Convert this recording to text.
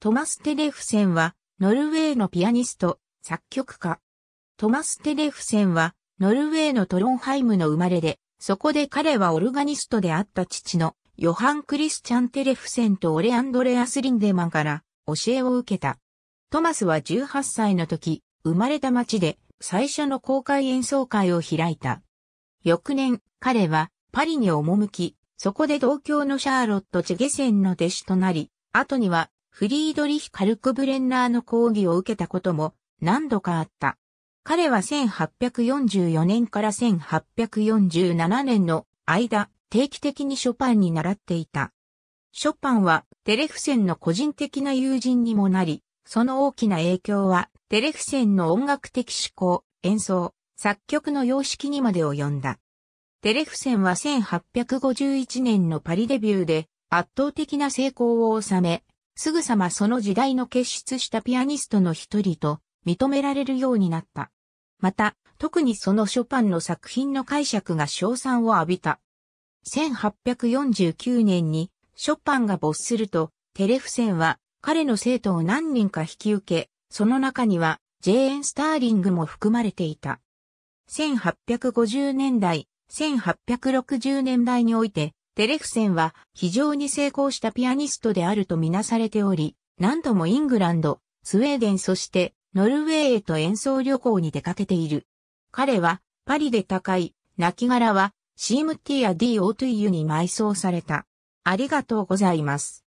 トマス・テレフセンは、ノルウェーのピアニスト、作曲家。トマス・テレフセンは、ノルウェーのトロンハイムの生まれで、そこで彼はオルガニストであった父のヨハン・クリスチャン・テレフセンとオレ・アンドレアス・リンデマンから教えを受けた。トマスは18歳の時、生まれた町で最初の公開演奏会を開いた。翌年、彼はパリに赴き、そこで同郷のシャーロット・チェゲセンの弟子となり、後にはフリードリヒ・カルクブレンナーの講義を受けたことも何度かあった。彼は1844年から1847年の間、定期的にショパンに習っていた。ショパンはテレフセンの個人的な友人にもなり、その大きな影響はテレフセンの音楽的思考、演奏、作曲の様式にまで及んだ。テレフセンは1851年のパリデビューで圧倒的な成功を収め、すぐさまその時代の結出したピアニストの一人と認められるようになった。また、特にそのショパンの作品の解釈が称賛を浴びた。1849年にショパンが没すると、テレフセンは彼の生徒を何人か引き受け、その中にはジェーン・スターリングも含まれていた。1850年代、1860年代において、テレクセンは非常に成功したピアニストであるとみなされており、何度もイングランド、スウェーデンそしてノルウェーへと演奏旅行に出かけている。彼はパリで高い、亡骸は CMT や DO2U に埋葬された。ありがとうございます。